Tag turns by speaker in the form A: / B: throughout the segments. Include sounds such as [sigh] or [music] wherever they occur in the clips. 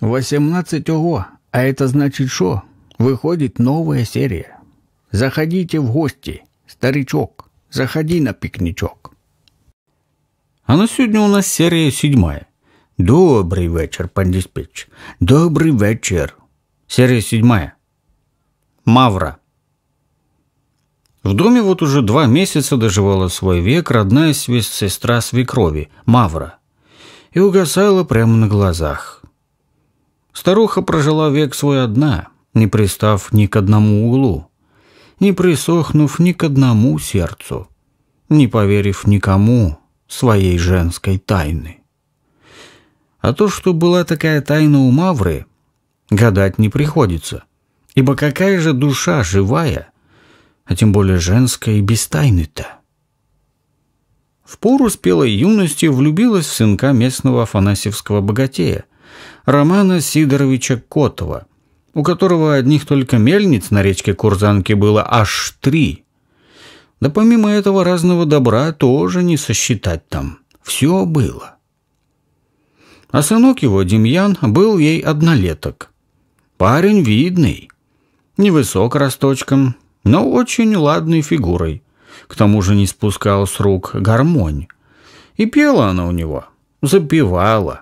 A: 18 ого, а это значит что? Выходит новая серия. Заходите в гости, старичок, заходи на пикничок. А на сегодня у нас серия седьмая. Добрый вечер, пан диспетч. Добрый вечер. Серия седьмая. Мавра. В доме вот уже два месяца доживала свой век родная сестра свекрови, Мавра. И угасала прямо на глазах. Старуха прожила век свой одна, не пристав ни к одному углу, не присохнув ни к одному сердцу, не поверив никому своей женской тайны. А то, что была такая тайна у Мавры, гадать не приходится, ибо какая же душа живая, а тем более женская и без тайны-то? В пору спелой юности влюбилась в сынка местного афанасьевского богатея, Романа Сидоровича Котова, у которого одних только мельниц на речке Курзанки было аж три. Да помимо этого разного добра тоже не сосчитать там. Все было. А сынок его, Демьян, был ей однолеток. Парень видный. Невысок росточком, но очень ладной фигурой. К тому же не спускал с рук гармонь. И пела она у него, запевала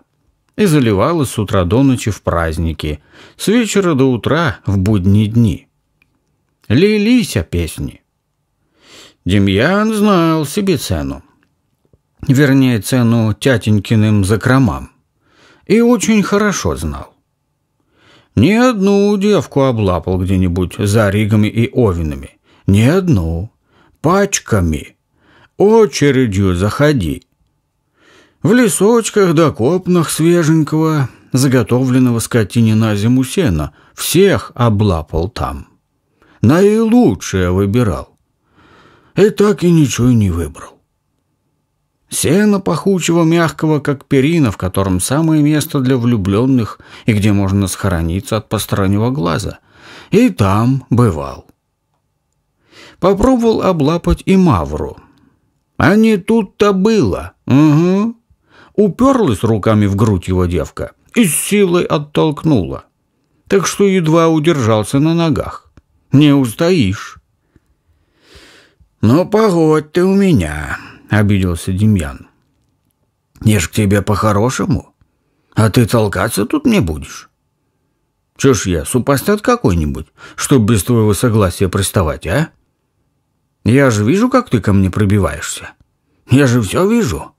A: и заливала с утра до ночи в праздники, с вечера до утра в будни дни. Лились о песни. Демьян знал себе цену. Вернее, цену тятенькиным закромам. И очень хорошо знал. Ни одну девку облапал где-нибудь за ригами и овинами. Ни одну. Пачками. Очередью заходи. В лесочках да копнах свеженького, заготовленного скотине на зиму сена, всех облапал там. Наилучшее выбирал. И так и ничего не выбрал. Сено пахучего, мягкого, как перина, в котором самое место для влюбленных и где можно схорониться от постороннего глаза. И там бывал. Попробовал облапать и мавру. А не тут-то было. Угу уперлась руками в грудь его девка и с силой оттолкнула, так что едва удержался на ногах. Не устоишь. «Ну, погодь ты у меня», — обиделся Демьян. «Я ж к тебе по-хорошему, а ты толкаться тут не будешь». Че ж я, супостат какой-нибудь, чтоб без твоего согласия приставать, а? Я же вижу, как ты ко мне пробиваешься. Я же все вижу.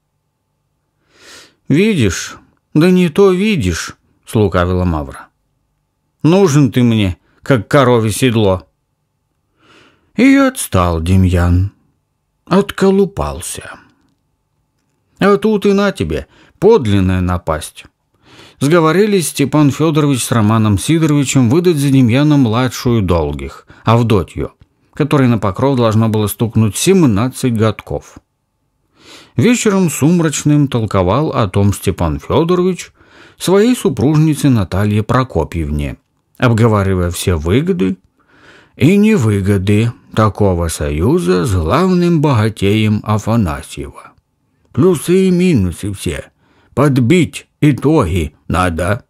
A: «Видишь? Да не то видишь», — слукавила Мавра. «Нужен ты мне, как корове седло». И отстал Демьян. Отколупался. А тут и на тебе, подлинная напасть. Сговорились Степан Федорович с Романом Сидоровичем выдать за Демьяна младшую долгих, Авдотью, которой на покров должно было стукнуть семнадцать годков вечером сумрачным толковал о том Степан Федорович своей супружнице Наталье Прокопьевне, обговаривая все выгоды и невыгоды такого союза с главным богатеем Афанасьева. Плюсы и минусы все. Подбить итоги надо.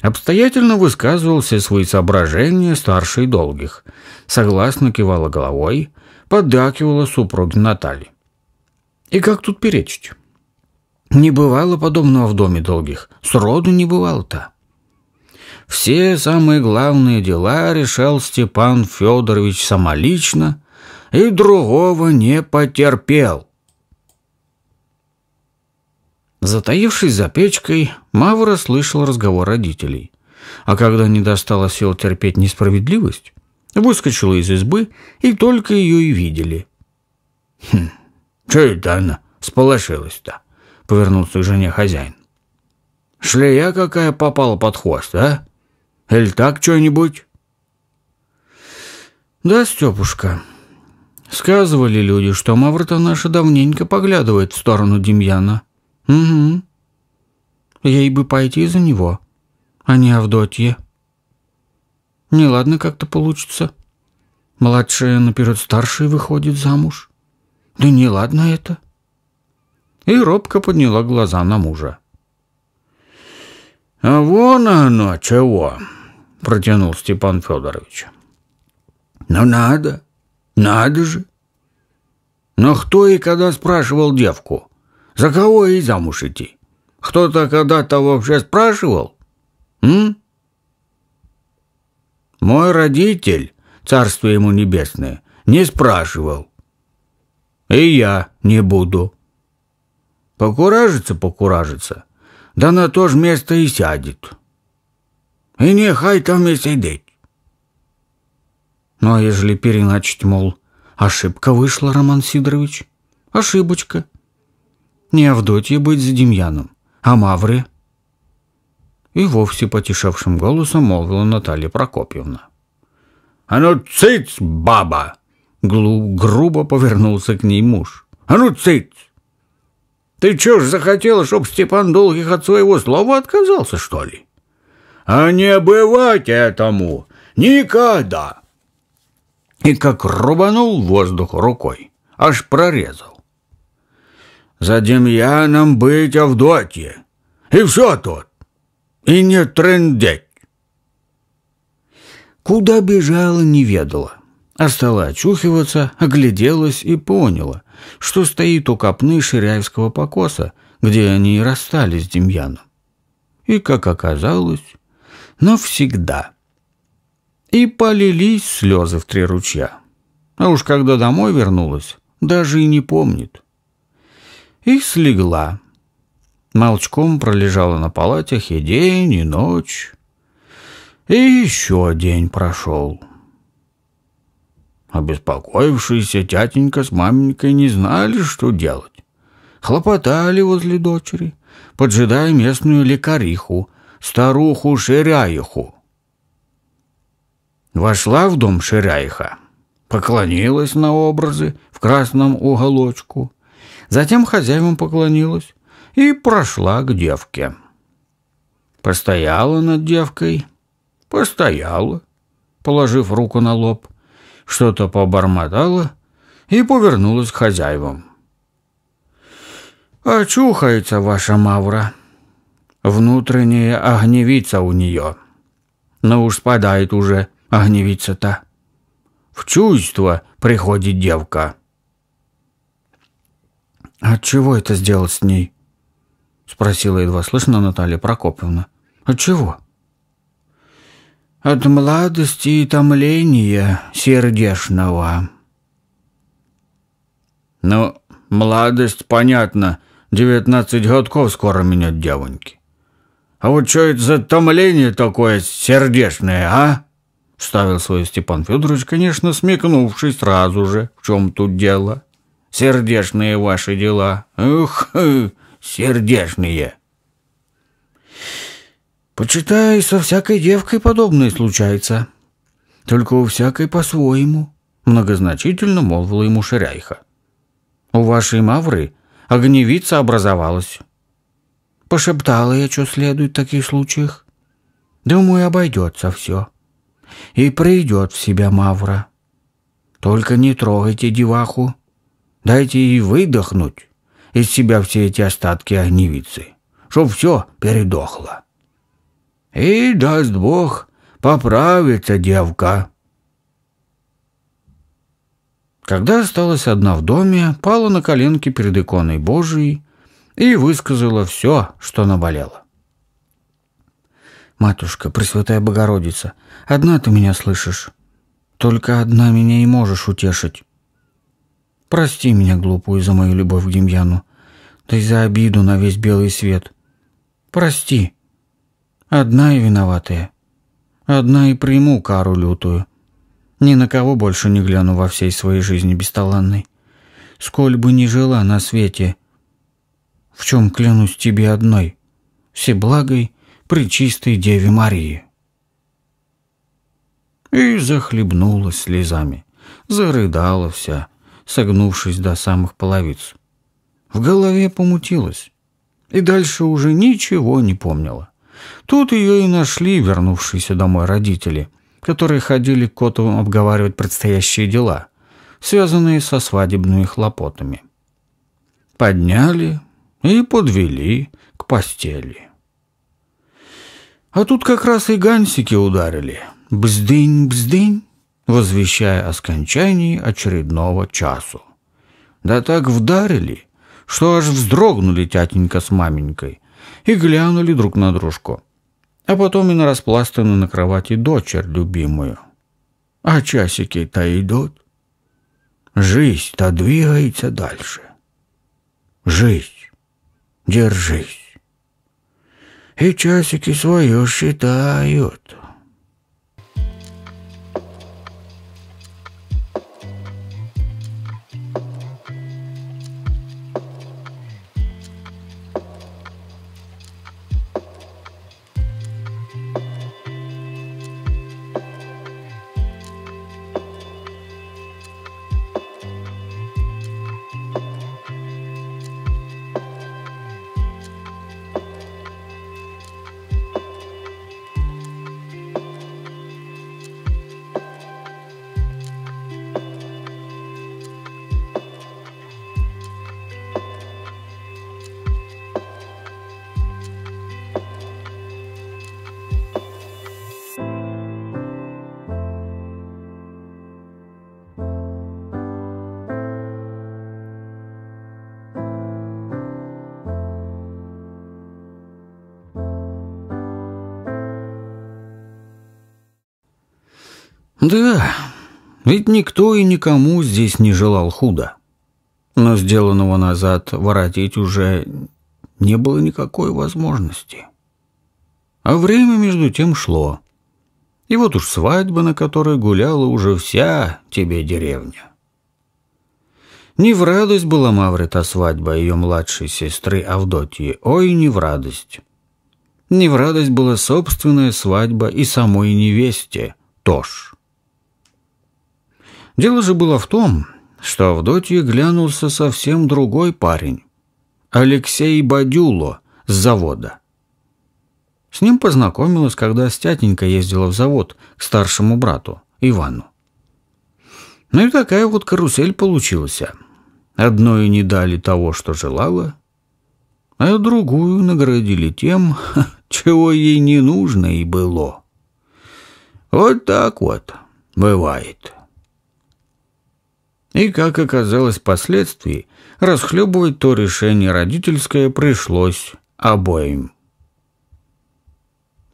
A: Обстоятельно высказывался все свои соображения старший долгих. Согласно кивала головой, поддакивала супруги Натальи. И как тут перечить? Не бывало подобного в доме долгих. Сроду не бывало-то. Все самые главные дела решал Степан Федорович самолично и другого не потерпел. Затаившись за печкой, Мавра слышал разговор родителей. А когда не достало сил терпеть несправедливость, выскочила из избы, и только ее и видели. Хм, Че это она сполошилась-то?» — повернулся к жене хозяин. «Шлея какая попала под хвост, а? Или так что-нибудь?» «Да, Степушка, сказывали люди, что Маврта наша давненько поглядывает в сторону Демьяна. Угу. Ей бы пойти за него, а не Авдотье. Неладно как-то получится. Младшая наперед старшей выходит замуж». Да не ладно это. И робко подняла глаза на мужа. А вон оно чего, протянул Степан Федорович. Ну надо, надо же. Но кто и когда спрашивал девку? За кого ей замуж идти? Кто-то когда-то вообще спрашивал? М? Мой родитель, царство ему небесное, не спрашивал. И я не буду. Покуражится, покуражится. Да на то ж место и сядет. И нехай там и сидеть. Ну, а ежели переначить, мол, ошибка вышла, Роман Сидорович? Ошибочка. Не Авдотье быть с Демьяном, а Мавре. И вовсе потешавшим голосом молвила Наталья Прокопьевна. «А ну, цыц, баба!» Глу грубо повернулся к ней муж. «А ну, цыть! Ты чё ж захотела, чтоб Степан Долгих от своего слова отказался, что ли? А не бывать этому никогда!» И как рубанул воздух рукой, аж прорезал. «За Демьяном быть Авдотье, и все тут, и не трындеть!» Куда бежала, не ведала а стала очухиваться, огляделась и поняла, что стоит у копны Ширяевского покоса, где они и расстались с Демьяном. И, как оказалось, навсегда. И полились слезы в три ручья. А уж когда домой вернулась, даже и не помнит. И слегла. Молчком пролежала на палатях и день, и ночь. И еще день прошел. — Обеспокоившиеся тятенька с маменькой не знали, что делать. Хлопотали возле дочери, поджидая местную лекариху, старуху Ширяиху. Вошла в дом Ширяиха, поклонилась на образы в красном уголочку, затем хозяевам поклонилась и прошла к девке. Постояла над девкой, постояла, положив руку на лоб – что-то побормотала и повернулась к хозяевам. «Очухается ваша Мавра. Внутренняя огневица у нее. Но ну уж спадает уже огневица-то. В чувство приходит девка». От «А чего это сделал с ней?» — спросила едва слышно Наталья Прокоповна. От «А чего?» от младости и томления сердешного. Ну, младость, понятно, девятнадцать годков скоро менять девоньки. А вот что это за томление такое сердешное, а? Вставил свой Степан Федорович, конечно, смекнувший сразу же, в чем тут дело. Сердешные ваши дела. Ух, [laughs] сердешные. Почитай, со всякой девкой подобное случается. Только у всякой по-своему, многозначительно молвила ему Ширяйха. У вашей мавры огневица образовалась. Пошептала я, что следует в таких случаях. Думаю, обойдется все. И придет в себя мавра. Только не трогайте деваху. Дайте ей выдохнуть из себя все эти остатки огневицы, чтоб все передохло. И, даст Бог, поправится девка. Когда осталась одна в доме, пала на коленки перед иконой Божией и высказала все, что наболело. «Матушка, Пресвятая Богородица, одна ты меня слышишь. Только одна меня и можешь утешить. Прости меня, глупую, за мою любовь к Демьяну, да и за обиду на весь белый свет. Прости, Одна и виноватая. Одна и приму кару лютую. Ни на кого больше не гляну во всей своей жизни бесталанной. Сколь бы ни жила на свете, в чем клянусь тебе одной, всеблагой, пречистой Деве Марии. И захлебнулась слезами, зарыдала вся, согнувшись до самых половиц. В голове помутилась, и дальше уже ничего не помнила. Тут ее и нашли вернувшиеся домой родители, которые ходили к Котовым обговаривать предстоящие дела, связанные со свадебными хлопотами. Подняли и подвели к постели. А тут как раз и гансики ударили. Бздынь, бздынь, возвещая о скончании очередного часу. Да так вдарили, что аж вздрогнули тятенька с маменькой, и глянули друг на дружку. А потом и на распластанную на кровати дочерь любимую. А часики-то идут. Жизнь-то двигается дальше. Жизнь, держись. И часики свое считают. Ведь никто и никому здесь не желал худо. Но сделанного назад воротить уже не было никакой возможности. А время между тем шло. И вот уж свадьба, на которой гуляла уже вся тебе деревня. Не в радость была Маврита свадьба ее младшей сестры Авдотьи, ой, не в радость. Не в радость была собственная свадьба и самой невесте, тоже. Дело же было в том, что Авдотье глянулся совсем другой парень. Алексей Бадюло с завода. С ним познакомилась, когда Стятенька ездила в завод к старшему брату, Ивану. Ну и такая вот карусель получилась. Одной не дали того, что желала, а другую наградили тем, [laughs] чего ей не нужно и было. Вот так вот бывает. И, как оказалось впоследствии, расхлебывать то решение родительское пришлось обоим.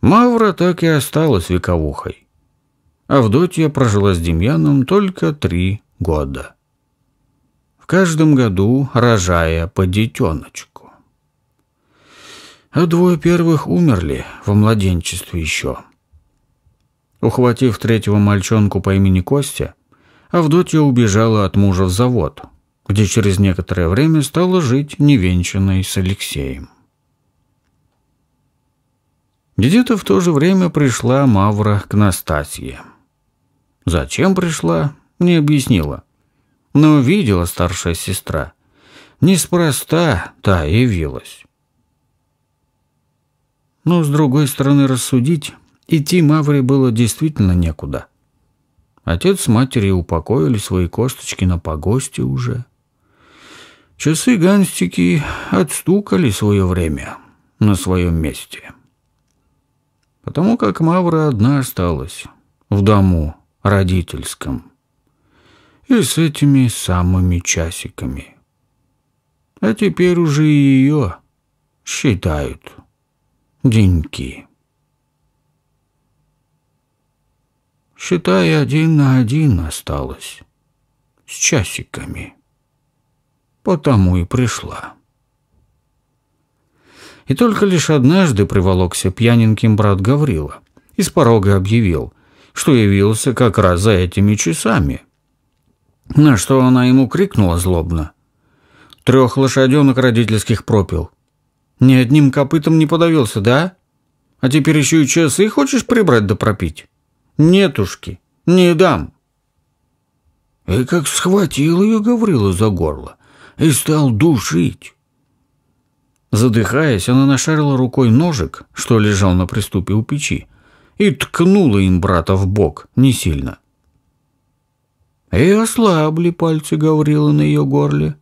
A: Мавра так и осталась вековухой. Авдотья прожила с Демьяном только три года. В каждом году рожая по детеночку. А двое первых умерли во младенчестве еще. Ухватив третьего мальчонку по имени Костя, Авдотья убежала от мужа в завод, где через некоторое время стала жить невенчанной с Алексеем. Где-то в то же время пришла Мавра к Настасье. Зачем пришла, не объяснила. Но видела старшая сестра. Неспроста та явилась. Но, с другой стороны, рассудить, идти Мавре было действительно некуда. Отец с матерью упокоили свои косточки на погосте уже. Часы ганстики отстукали свое время на своем месте. Потому как Мавра одна осталась в дому родительском и с этими самыми часиками. А теперь уже и ее считают деньки. считай, один на один осталась с часиками. Потому и пришла. И только лишь однажды приволокся пьяненьким брат Гаврила из порога объявил, что явился как раз за этими часами. На что она ему крикнула злобно. «Трех лошаденок родительских пропил. Ни одним копытом не подавился, да? А теперь еще и часы хочешь прибрать да пропить?» Нетушки, не дам. И как схватил ее Гаврила за горло и стал душить. Задыхаясь, она нашарила рукой ножик, что лежал на приступе у печи, и ткнула им брата в бок не сильно. И ослабли пальцы Гаврила на ее горле.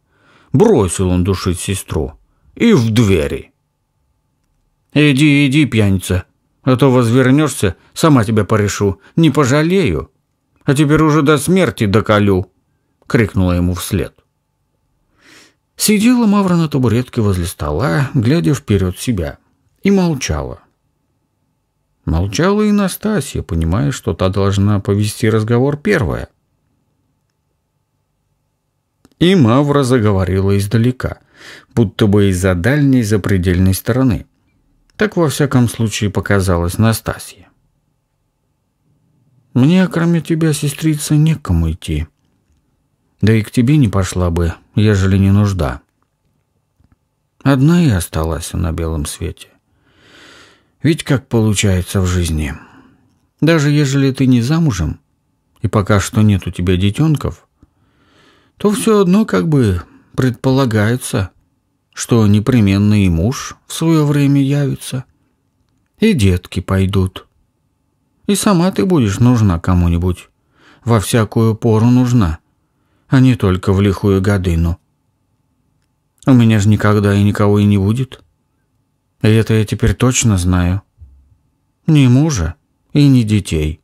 A: Бросил он душить сестру. И в двери. «Иди, иди, пьяница, а то возвернешься, сама тебя порешу, не пожалею. А теперь уже до смерти доколю!» — крикнула ему вслед. Сидела Мавра на табуретке возле стола, глядя вперед себя, и молчала. Молчала и Настасья, понимая, что та должна повести разговор первая. И Мавра заговорила издалека, будто бы из-за дальней запредельной стороны — так во всяком случае показалось Настасье. «Мне, кроме тебя, сестрица, некому идти. Да и к тебе не пошла бы, ежели не нужда. Одна и осталась на белом свете. Ведь как получается в жизни. Даже ежели ты не замужем, и пока что нет у тебя детенков, то все одно как бы предполагается, что непременно и муж в свое время явится, и детки пойдут. И сама ты будешь нужна кому-нибудь, во всякую пору нужна, а не только в лихую годину. У меня же никогда и никого и не будет. И это я теперь точно знаю. Ни мужа и ни детей.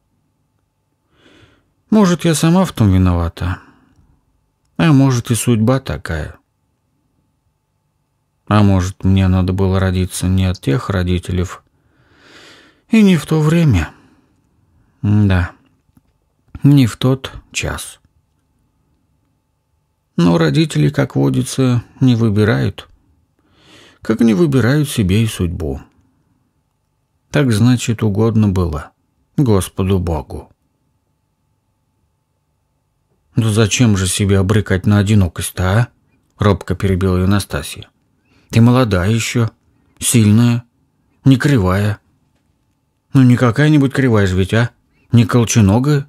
A: Может, я сама в том виновата. А может, и судьба такая. А может, мне надо было родиться не от тех родителей и не в то время. Да, не в тот час. Но родители, как водится, не выбирают. Как не выбирают себе и судьбу. Так значит, угодно было Господу Богу. «Да зачем же себе обрыкать на одинокость-то, а?» — робко перебила ее Настасья. Ты молодая еще, сильная, не кривая. Ну не какая-нибудь кривая же ведь, а? Не колченогая?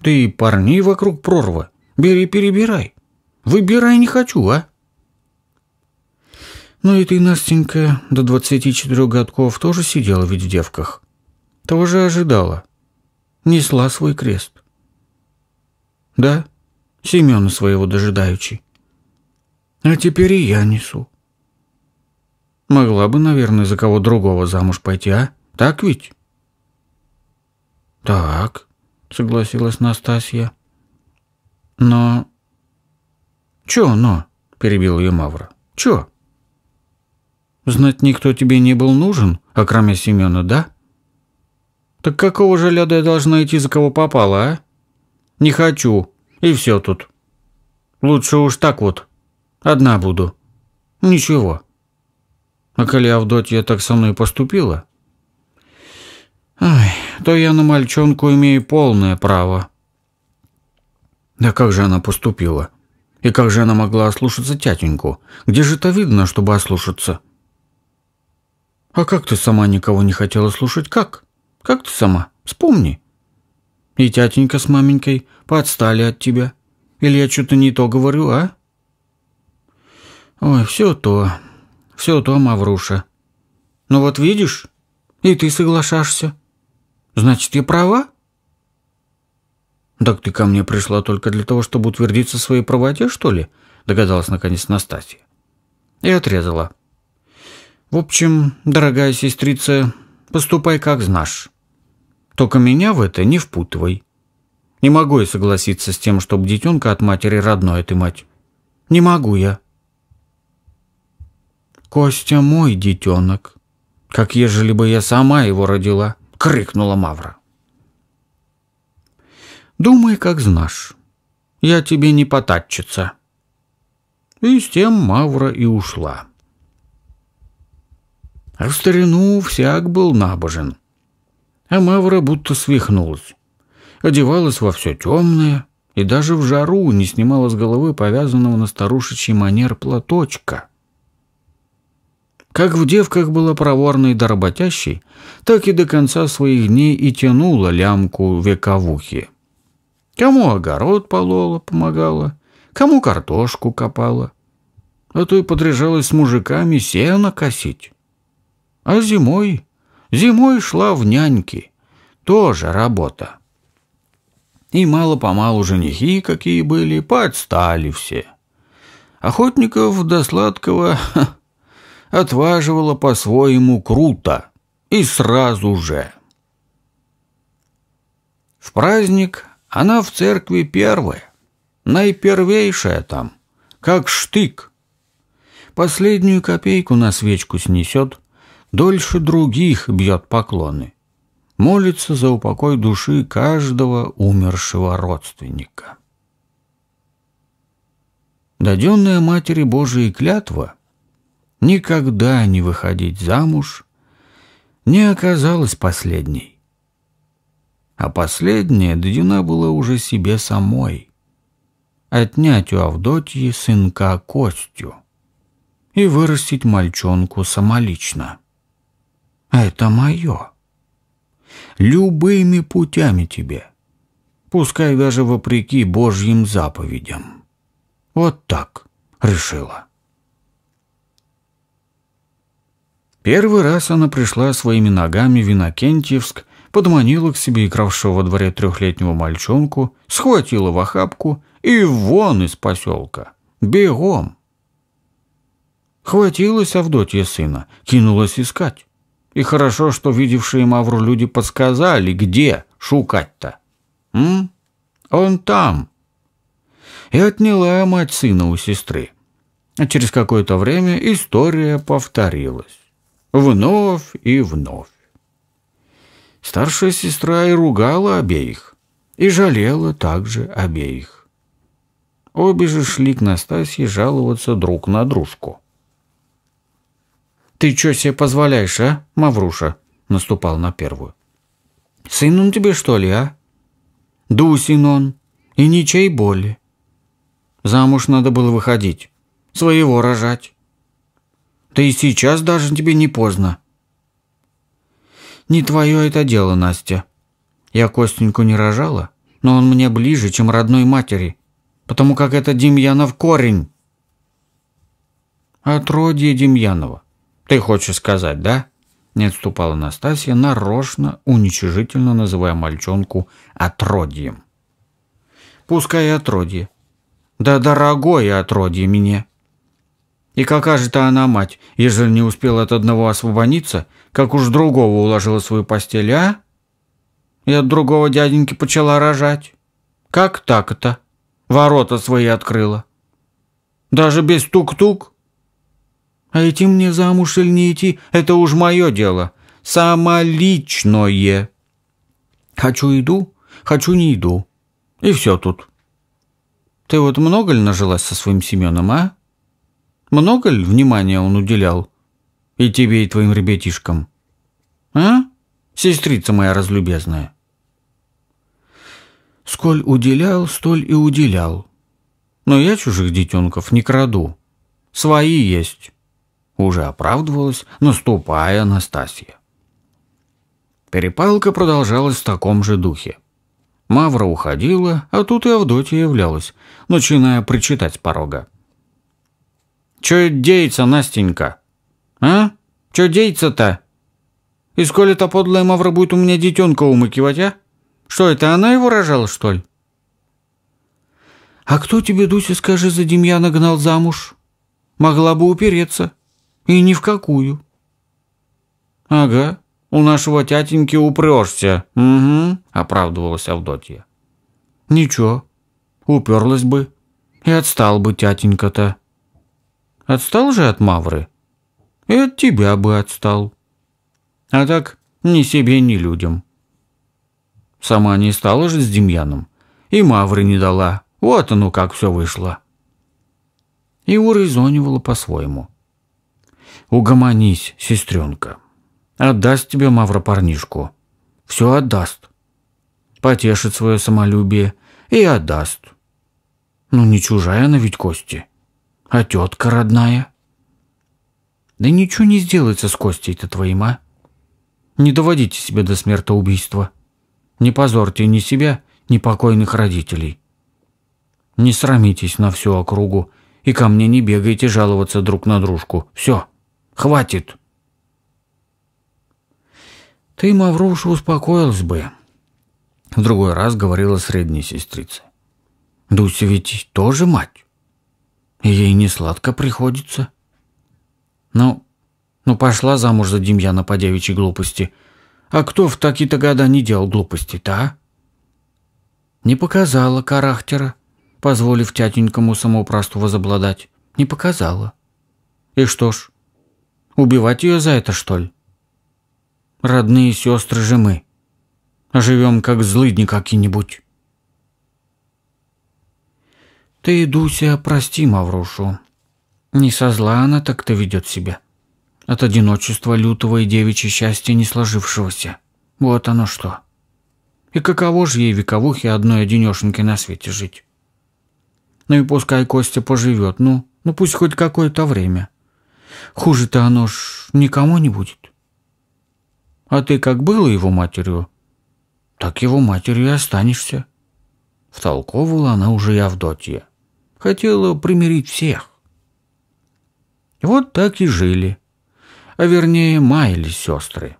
A: Ты и парней вокруг прорва. Бери, перебирай. Выбирай не хочу, а? Ну и ты, Настенька, до двадцати четырех годков тоже сидела ведь в девках. Того же ожидала. Несла свой крест. Да, Семена своего дожидаючи. А теперь и я несу. Могла бы, наверное, за кого другого замуж пойти, а? Так ведь? Так, согласилась Настасья. Но... Чё но? Перебил ее Мавра. Чё? Знать никто тебе не был нужен, окромя Семена, да? Так какого же ляда я должна идти за кого попала, а? Не хочу. И все тут. Лучше уж так вот. Одна буду. Ничего. А коли Авдотья так со мной поступила, ай, то я на мальчонку имею полное право. Да как же она поступила? И как же она могла ослушаться тятеньку? Где же это видно, чтобы ослушаться? А как ты сама никого не хотела слушать? Как? Как ты сама? Вспомни. И тятенька с маменькой подстали от тебя. Или я что-то не то говорю, а? Ой, все то все то Мавруша. «Ну вот видишь, и ты соглашаешься. Значит, я права?» «Так ты ко мне пришла только для того, чтобы утвердиться в своей правоте, что ли?» догадалась наконец Настасья. И отрезала. «В общем, дорогая сестрица, поступай как знаешь. Только меня в это не впутывай. Не могу я согласиться с тем, чтобы детенка от матери родной а ты мать. Не могу я». «Костя мой детенок, как ежели бы я сама его родила», — крикнула Мавра. «Думай, как знаешь. Я тебе не потатчица». И с тем Мавра и ушла. А в старину всяк был набожен. А Мавра будто свихнулась. Одевалась во все темное — и даже в жару не снимала с головы повязанного на старушечий манер платочка. Как в девках была проворной да работящей, так и до конца своих дней и тянула лямку вековухи. Кому огород полола, помогала, кому картошку копала, а то и подряжалась с мужиками сено косить. А зимой, зимой шла в няньки, тоже работа. И мало-помалу женихи, какие были, подстали все. Охотников до сладкого ха, [laughs] отваживала по-своему круто и сразу же. В праздник она в церкви первая, наипервейшая там, как штык. Последнюю копейку на свечку снесет, дольше других бьет поклоны. Молится за упокой души каждого умершего родственника. Даденная Матери Божией клятва никогда не выходить замуж, не оказалась последней. А последняя дадена была уже себе самой. Отнять у Авдотьи сынка Костю и вырастить мальчонку самолично. Это мое. Любыми путями тебе, пускай даже вопреки Божьим заповедям. Вот так решила. Первый раз она пришла своими ногами в Иннокентьевск, подманила к себе игравшего во дворе трехлетнего мальчонку, схватила в охапку и вон из поселка. Бегом! Хватилась Авдотья сына, кинулась искать. И хорошо, что видевшие Мавру люди подсказали, где шукать-то. М? Он там. И отняла мать сына у сестры. А через какое-то время история повторилась вновь и вновь. Старшая сестра и ругала обеих, и жалела также обеих. Обе же шли к Настасье жаловаться друг на дружку. «Ты чё себе позволяешь, а, Мавруша?» — наступал на первую. «Сын он тебе, что ли, а?» «Дусин он, и ничей боли. Замуж надо было выходить, своего рожать. Да и сейчас даже тебе не поздно. Не твое это дело, Настя. Я Костеньку не рожала, но он мне ближе, чем родной матери, потому как это Демьянов корень. Отродье Демьянова. Ты хочешь сказать, да? Не отступала Настасья, нарочно, уничижительно называя мальчонку отродьем. Пускай отродье. Да дорогое отродье мне. И какая же то она мать, ежели не успела от одного освободиться, как уж другого уложила свою постель, а? И от другого дяденьки почала рожать. Как так это? Ворота свои открыла. Даже без тук-тук? А идти мне замуж или не идти, это уж мое дело. Самоличное. Хочу иду, хочу не иду. И все тут. Ты вот много ли нажилась со своим Семеном, а? Много ли внимания он уделял? И тебе, и твоим ребятишкам? А? Сестрица моя разлюбезная. Сколь уделял, столь и уделял. Но я чужих детенков не краду. Свои есть. Уже оправдывалась, наступая Анастасия. Перепалка продолжалась в таком же духе. Мавра уходила, а тут и Авдотья являлась, начиная причитать с порога. Чё деется, Настенька? А? Чё деется-то? И сколь эта подлая мавра будет у меня детенка умыкивать, а? Что это, она его рожала, что ли? А кто тебе, Дуся, скажи, за Демьяна гнал замуж? Могла бы упереться. И ни в какую. Ага, у нашего тятеньки упрешься. Угу, оправдывалась Авдотья. Ничего, уперлась бы. И отстал бы тятенька-то. Отстал же от Мавры? И от тебя бы отстал. А так ни себе, ни людям. Сама не стала же с Демьяном. И Мавры не дала. Вот оно как все вышло. И урезонивала по-своему. Угомонись, сестренка. Отдаст тебе Мавра парнишку. Все отдаст. Потешит свое самолюбие и отдаст. Ну не чужая она ведь кости. А тетка родная? Да ничего не сделается с Костей-то твоим, а? Не доводите себя до смертоубийства. Не позорьте ни себя, ни покойных родителей. Не срамитесь на всю округу и ко мне не бегайте жаловаться друг на дружку. Все, хватит. Ты, Мавруша, успокоилась бы. В другой раз говорила средняя сестрица. Дуся ведь тоже мать. Ей не сладко приходится. Ну, ну пошла замуж за Демьяна по девичьей глупости. А кто в такие-то года не делал глупости-то, а? Не показала характера, позволив тятенькому самоуправству возобладать. Не показала. И что ж, убивать ее за это, что ли? Родные сестры же мы. Живем как злыдни какие-нибудь. Ты, Дуся, прости Маврушу. Не со зла она так-то ведет себя. От одиночества лютого и девичьей счастья не сложившегося. Вот оно что. И каково же ей вековухе одной одинешенькой на свете жить? Ну и пускай Костя поживет, ну, ну пусть хоть какое-то время. Хуже-то оно ж никому не будет. А ты как была его матерью, так его матерью и останешься. Втолковывала она уже и Авдотья хотела примирить всех. Вот так и жили, а вернее маялись сестры.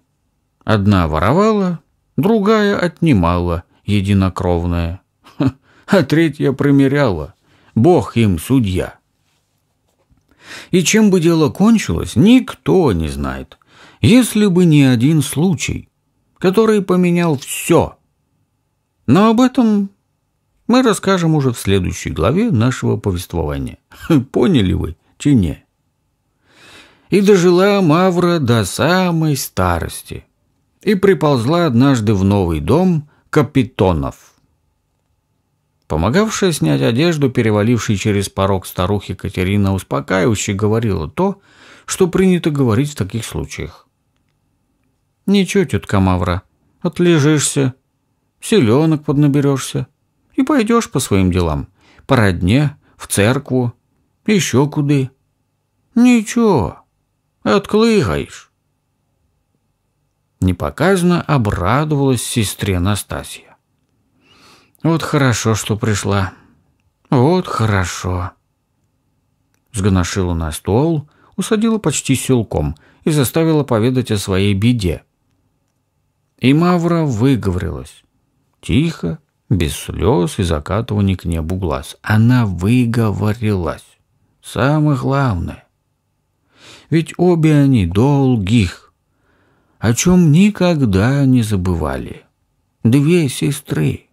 A: Одна воровала, другая отнимала, единокровная, а третья примиряла, бог им судья. И чем бы дело кончилось, никто не знает, если бы не один случай, который поменял все. Но об этом мы расскажем уже в следующей главе нашего повествования. [laughs] Поняли вы, чи не? И дожила Мавра до самой старости. И приползла однажды в новый дом Капитонов. Помогавшая снять одежду, перевалившей через порог старухи Катерина успокаивающе говорила то, что принято говорить в таких случаях. «Ничего, тетка Мавра, отлежишься, селенок поднаберешься, и пойдешь по своим делам. По родне, в церкву, еще куды. Ничего, отклыгаешь. Непоказно обрадовалась сестре Настасья. Вот хорошо, что пришла. Вот хорошо. Сгоношила на стол, усадила почти силком и заставила поведать о своей беде. И Мавра выговорилась. Тихо, без слез и закатывания к небу глаз. Она выговорилась. Самое главное. Ведь обе они долгих, о чем никогда не забывали. Две сестры.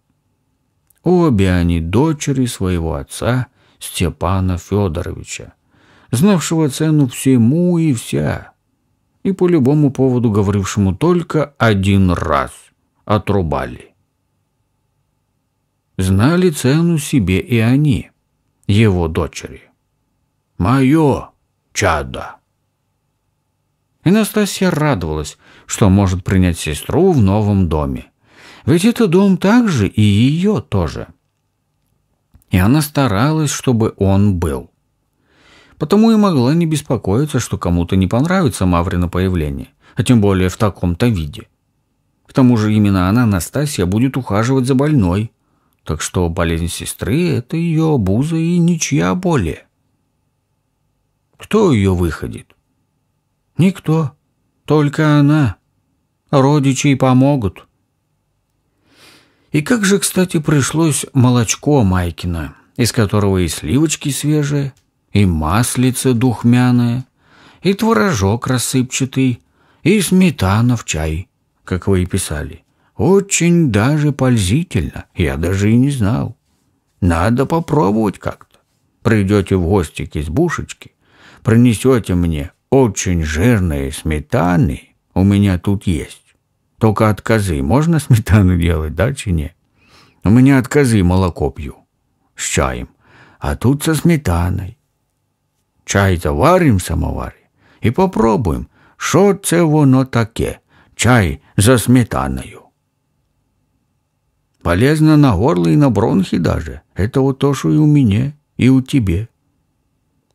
A: Обе они дочери своего отца Степана Федоровича, знавшего цену всему и вся, и по любому поводу говорившему только один раз отрубали знали цену себе и они, его дочери. «Мое чадо!» Анастасия радовалась, что может принять сестру в новом доме. Ведь это дом также и ее тоже. И она старалась, чтобы он был. Потому и могла не беспокоиться, что кому-то не понравится Маврина появление, а тем более в таком-то виде. К тому же именно она, Анастасия, будет ухаживать за больной – так что болезнь сестры – это ее обуза и ничья боли. Кто ее выходит? Никто. Только она. Родичи помогут. И как же, кстати, пришлось молочко Майкина, из которого и сливочки свежие, и маслица духмяная, и творожок рассыпчатый, и сметана в чай, как вы и писали. Очень даже пользительно, я даже и не знал. Надо попробовать как-то. Придете в гости к избушечке, принесете мне очень жирные сметаны, у меня тут есть. Только отказы можно сметану делать, да, чи не? У меня от молоко пью с чаем, а тут со сметаной. чай заварим в самоваре и попробуем, что це воно таке, чай за сметаною. Полезно на горло и на бронхи даже. Это вот то, что и у меня, и у тебе.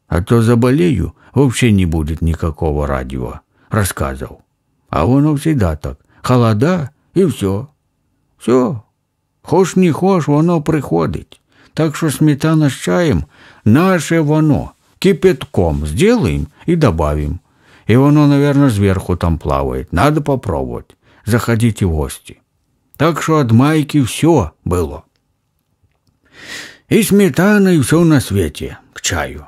A: А то заболею, вообще не будет никакого радио. Рассказывал. А оно всегда так. Холода и все. Все. Хошь не хошь, воно приходит. Так что сметана с чаем – наше воно. Кипятком сделаем и добавим. И воно, наверное, сверху там плавает. Надо попробовать. Заходите в гости так что от майки все было. И сметана, и все на свете, к чаю.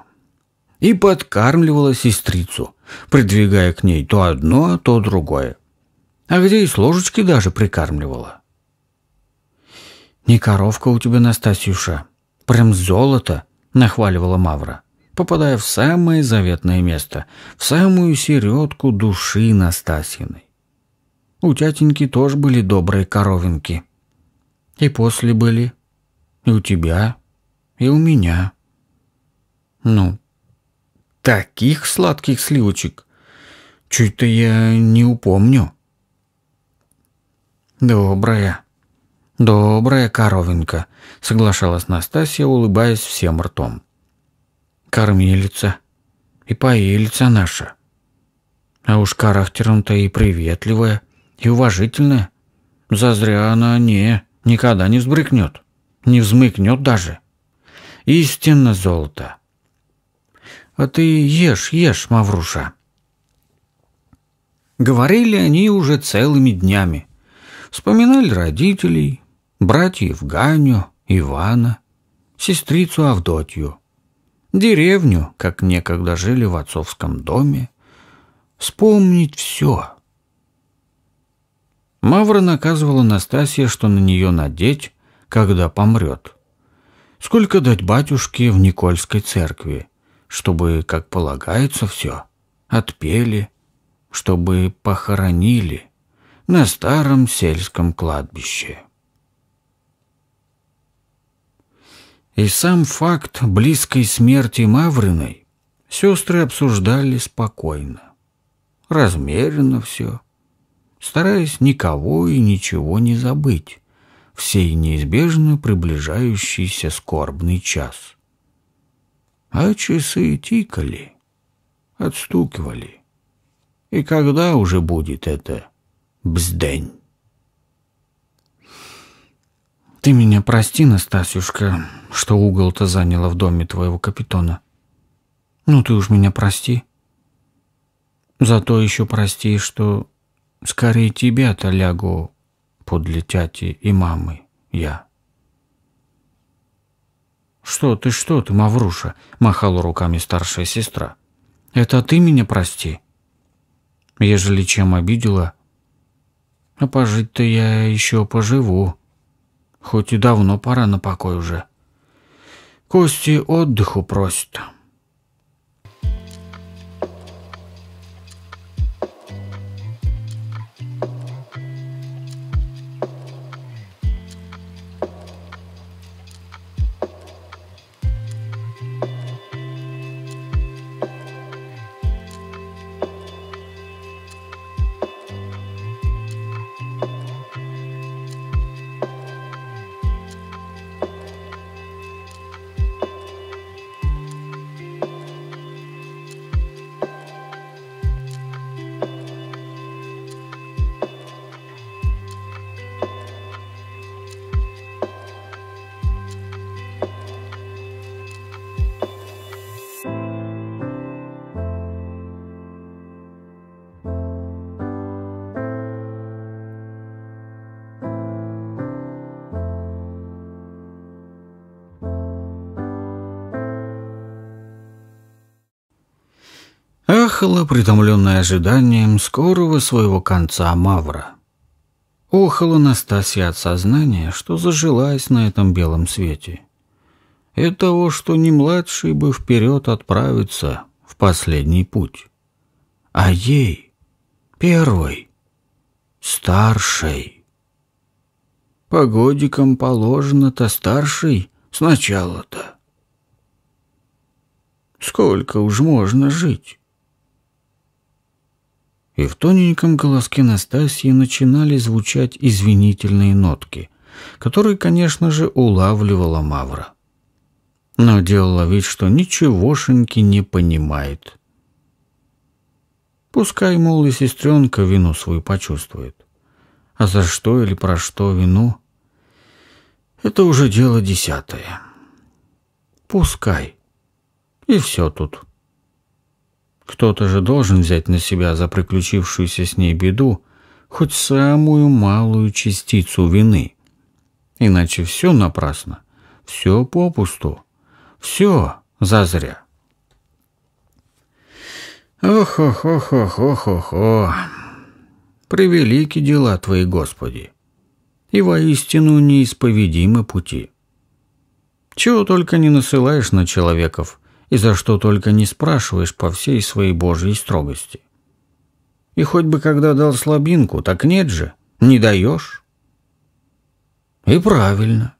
A: И подкармливала сестрицу, придвигая к ней то одно, то другое. А где и с ложечки даже прикармливала. «Не коровка у тебя, Настасьюша, прям золото», — нахваливала Мавра попадая в самое заветное место, в самую середку души Настасьиной. У тятеньки тоже были добрые коровинки. И после были. И у тебя. И у меня. Ну, таких сладких сливочек чуть-то я не упомню. Добрая, добрая коровинка, соглашалась Настасья, улыбаясь всем ртом. Кормилица и поилица наша. А уж характером-то и приветливая и уважительная. Зазря она не, никогда не взбрыкнет, не взмыкнет даже. Истинно золото. А ты ешь, ешь, Мавруша. Говорили они уже целыми днями. Вспоминали родителей, братьев Ганю, Ивана, сестрицу Авдотью, деревню, как некогда жили в отцовском доме. Вспомнить все — Мавра наказывала Настасье, что на нее надеть, когда помрет. Сколько дать батюшке в Никольской церкви, чтобы, как полагается, все отпели, чтобы похоронили на старом сельском кладбище. И сам факт близкой смерти Мавриной сестры обсуждали спокойно. Размеренно все, стараясь никого и ничего не забыть, всей неизбежно приближающийся скорбный час. А часы тикали, отстукивали. И когда уже будет это бздень? Ты меня прости, Настасюшка, что угол-то заняла в доме твоего капитана. Ну ты уж меня прости. Зато еще прости, что скорее тебя-то лягу подле тяти и мамы я. «Что ты, что ты, Мавруша?» – махала руками старшая сестра. «Это ты меня прости? Ежели чем обидела, а пожить-то я еще поживу. Хоть и давно пора на покой уже. Кости отдыху просят». притомленная ожиданием скорого своего конца Мавра. Охала Настасья от сознания, что зажилась на этом белом свете. И того, что не младший бы вперед отправиться в последний путь. А ей, первой, старшей. По годикам положено-то старший сначала-то. Сколько уж можно жить? и в тоненьком голоске Настасьи начинали звучать извинительные нотки, которые, конечно же, улавливала Мавра. Но делала вид, что ничегошеньки не понимает. Пускай, мол, и сестренка вину свою почувствует. А за что или про что вину? Это уже дело десятое. Пускай. И все тут. Кто-то же должен взять на себя за приключившуюся с ней беду хоть самую малую частицу вины. Иначе все напрасно, все попусту, все зазря. ох ох ох ох ох ох Превелики дела твои, Господи, и воистину неисповедимы пути. Чего только не насылаешь на человеков, и за что только не спрашиваешь по всей своей божьей строгости. И хоть бы когда дал слабинку, так нет же, не даешь. И правильно.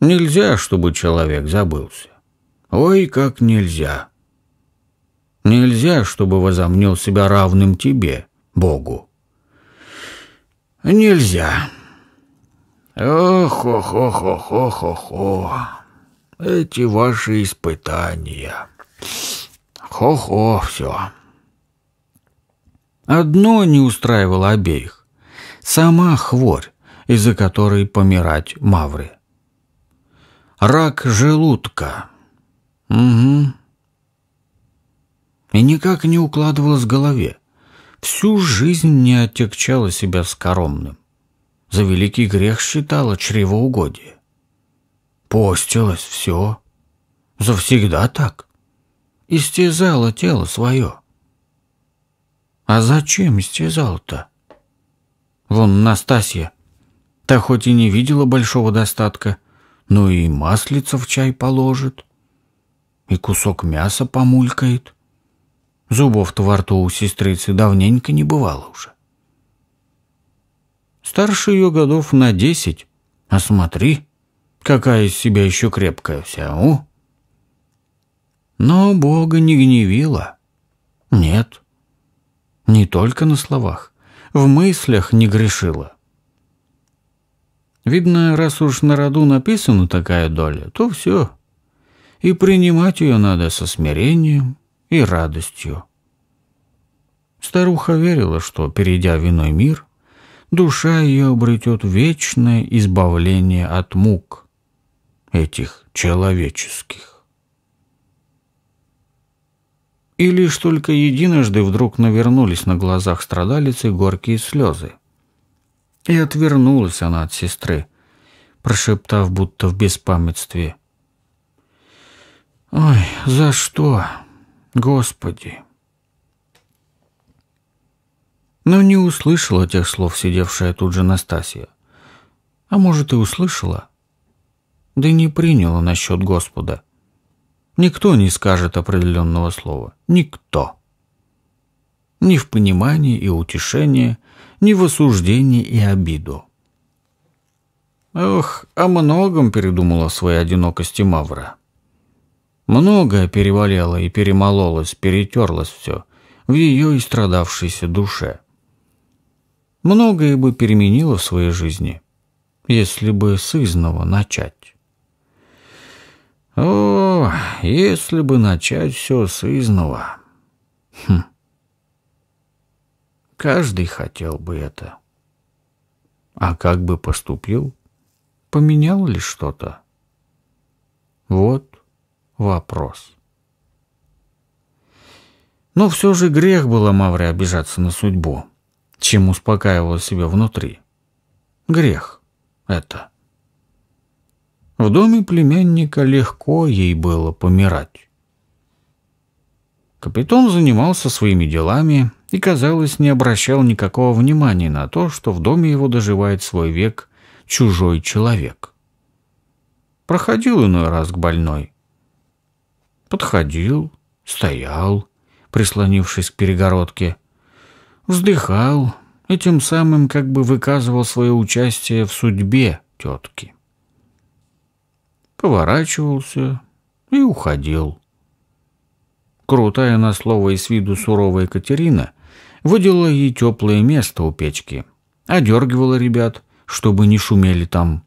A: Нельзя, чтобы человек забылся. Ой, как нельзя. Нельзя, чтобы возомнил себя равным тебе, Богу. Нельзя. Ох-ох-ох-ох-ох-ох эти ваши испытания. Хо-хо, все. Одно не устраивало обеих. Сама хворь, из-за которой помирать мавры. Рак желудка. Угу. И никак не укладывалось в голове. Всю жизнь не отягчала себя скоромным. За великий грех считала чревоугодие. Постилась все. Завсегда так. Истязала тело свое. А зачем истязал-то? Вон Настасья, та хоть и не видела большого достатка, но и маслица в чай положит, и кусок мяса помулькает. Зубов-то во рту у сестрицы давненько не бывало уже. Старше ее годов на десять, а смотри — Какая из себя еще крепкая вся, у? Но Бога не гневила. Нет. Не только на словах. В мыслях не грешила. Видно, раз уж на роду написана такая доля, то все. И принимать ее надо со смирением и радостью. Старуха верила, что, перейдя в иной мир, душа ее обретет вечное избавление от мук этих человеческих. И лишь только единожды вдруг навернулись на глазах страдалицы горькие слезы. И отвернулась она от сестры, прошептав, будто в беспамятстве. «Ой, за что, Господи!» Но не услышала тех слов сидевшая тут же Настасья. А может, и услышала – да и не приняла насчет Господа. Никто не скажет определенного слова. Никто. Ни в понимании и утешении, ни в осуждении и обиду. Ох, о многом передумала в своей одинокости Мавра. Многое перевалило и перемололось, перетерлось все в ее истрадавшейся душе. Многое бы переменило в своей жизни, если бы сызново начать. О, если бы начать все с изного. Хм. Каждый хотел бы это. А как бы поступил? Поменял ли что-то? Вот вопрос. Но все же грех было Мавре обижаться на судьбу, чем успокаивала себя внутри. Грех это. В доме племянника легко ей было помирать. Капитон занимался своими делами и, казалось, не обращал никакого внимания на то, что в доме его доживает свой век чужой человек. Проходил иной раз к больной. Подходил, стоял, прислонившись к перегородке, вздыхал и тем самым как бы выказывал свое участие в судьбе тетки поворачивался и уходил. Крутая на слово и с виду суровая Катерина выделала ей теплое место у печки, одергивала ребят, чтобы не шумели там.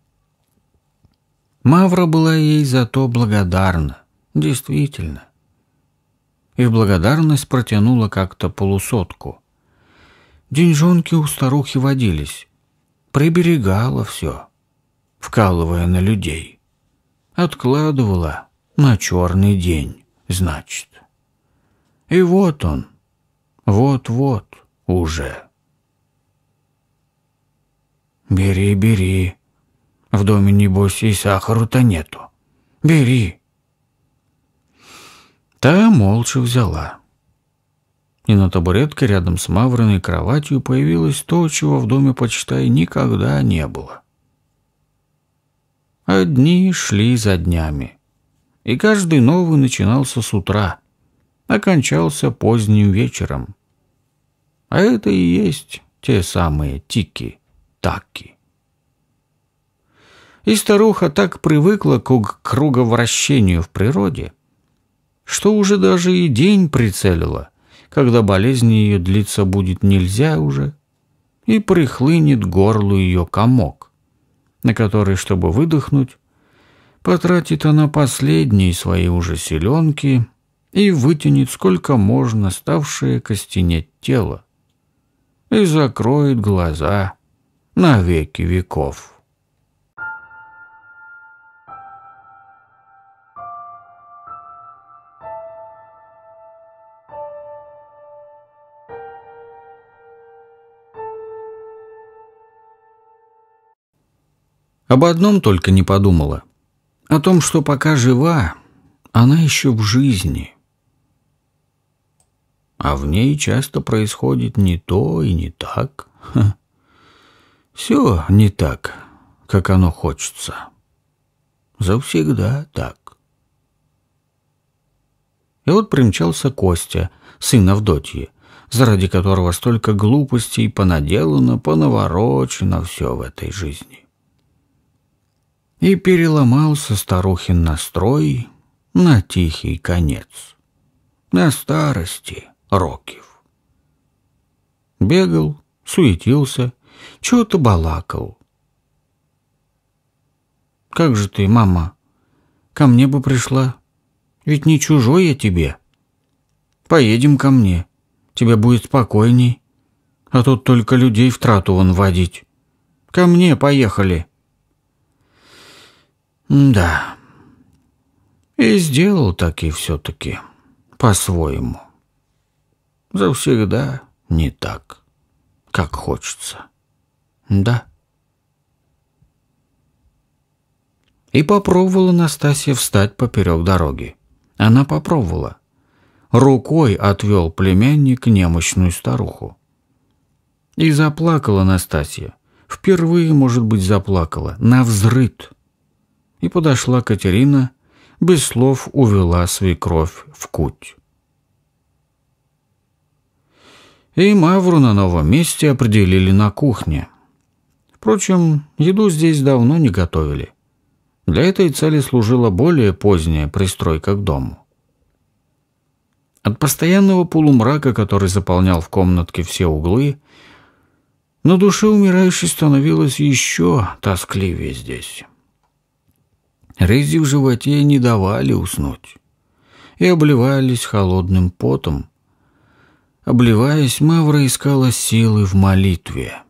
A: Мавра была ей зато благодарна, действительно. И в благодарность протянула как-то полусотку. Деньжонки у старухи водились, приберегала все, вкалывая на людей. Откладывала на черный день, значит. И вот он, вот-вот уже. «Бери, бери. В доме, небось, и сахару-то нету. Бери». Та молча взяла. И на табуретке рядом с мавриной кроватью появилось то, чего в доме, почитай, никогда не было. А дни шли за днями. И каждый новый начинался с утра, окончался поздним вечером. А это и есть те самые тики-таки. И старуха так привыкла к круговращению в природе, что уже даже и день прицелила, когда болезни ее длиться будет нельзя уже, и прихлынет горлу ее комок, на который, чтобы выдохнуть, потратит она последние свои уже селенки и вытянет сколько можно ставшее костенеть тело и закроет глаза на веки веков. Об одном только не подумала. О том, что пока жива, она еще в жизни. А в ней часто происходит не то и не так. Ха. Все не так, как оно хочется. Завсегда так. И вот примчался Костя, сын Авдотьи, заради которого столько глупостей понаделано, понаворочено все в этой жизни и переломался старухин настрой на тихий конец. На старости Рокив. Бегал, суетился, чего-то балакал. «Как же ты, мама, ко мне бы пришла? Ведь не чужой я тебе. Поедем ко мне, тебе будет спокойней, а тут только людей в трату вон водить. Ко мне поехали!» Да. И сделал так и все-таки. По-своему. Завсегда не так, как хочется. Да. И попробовала Настасья встать поперек дороги. Она попробовала. Рукой отвел племянник немощную старуху. И заплакала Настасья. Впервые, может быть, заплакала. на Навзрыд и подошла Катерина, без слов увела свекровь в куть. И Мавру на новом месте определили на кухне. Впрочем, еду здесь давно не готовили. Для этой цели служила более поздняя пристройка к дому. От постоянного полумрака, который заполнял в комнатке все углы, на душе умирающей становилось еще тоскливее здесь. Рези в животе не давали уснуть. И обливались холодным потом. Обливаясь, Мавра искала силы в молитве.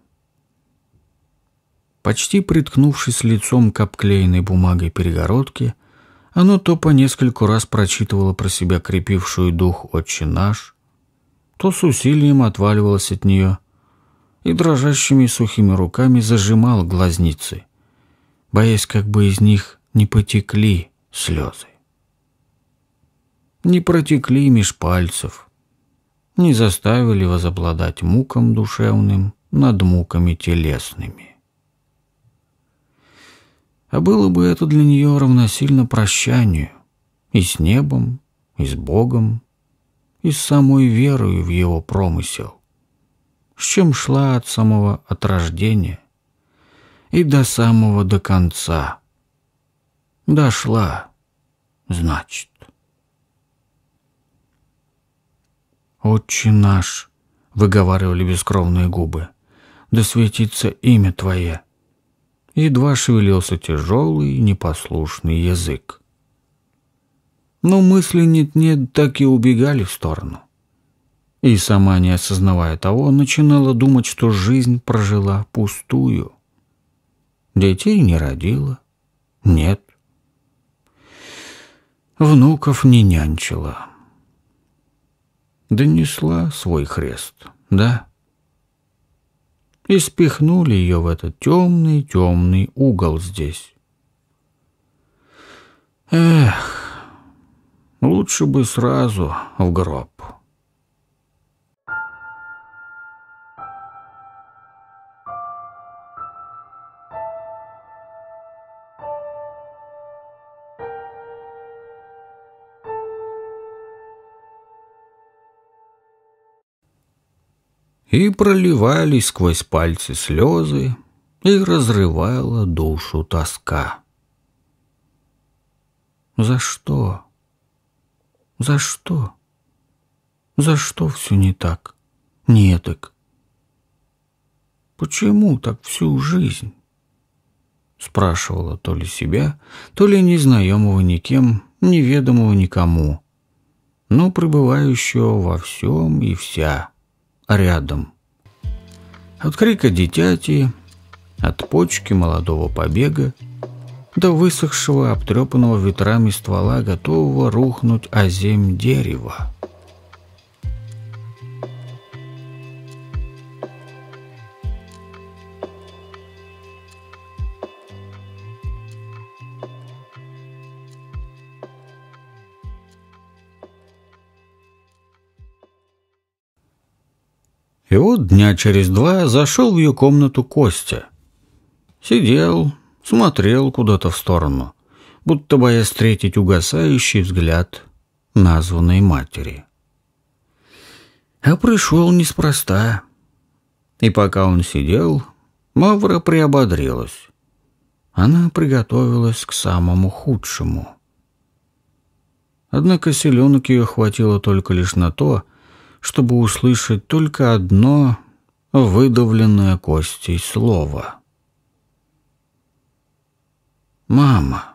A: Почти приткнувшись лицом к обклеенной бумагой перегородке, оно то по нескольку раз прочитывало про себя крепившую дух «Отче наш», то с усилием отваливалось от нее и дрожащими сухими руками зажимало глазницы, боясь, как бы из них не потекли слезы. Не протекли меж пальцев, не заставили возобладать мукам душевным над муками телесными. А было бы это для нее равносильно прощанию и с небом, и с Богом, и с самой верою в его промысел, с чем шла от самого от рождения и до самого до конца – Дошла, значит. «Отче наш», — выговаривали бескровные губы, — «да светится имя Твое». Едва шевелился тяжелый, непослушный язык. Но мысли нет-нет так и убегали в сторону. И сама, не осознавая того, начинала думать, что жизнь прожила пустую. Детей не родила, нет внуков не нянчила. Донесла свой хрест, да? И спихнули ее в этот темный-темный угол здесь. Эх, лучше бы сразу в гроб. и проливались сквозь пальцы слезы, и разрывала душу тоска. За что? За что? За что все не так, не так? Почему так всю жизнь? Спрашивала то ли себя, то ли незнаемого никем, неведомого никому, но пребывающего во всем и вся — рядом. От крика дитяти, от почки молодого побега до высохшего, обтрепанного ветрами ствола, готового рухнуть о земь дерева. И вот дня через два зашел в ее комнату Костя. Сидел, смотрел куда-то в сторону, будто боясь встретить угасающий взгляд названной матери. А пришел неспроста. И пока он сидел, Мавра приободрилась. Она приготовилась к самому худшему. Однако селенок ее хватило только лишь на то, чтобы услышать только одно выдавленное костей слово. «Мама!»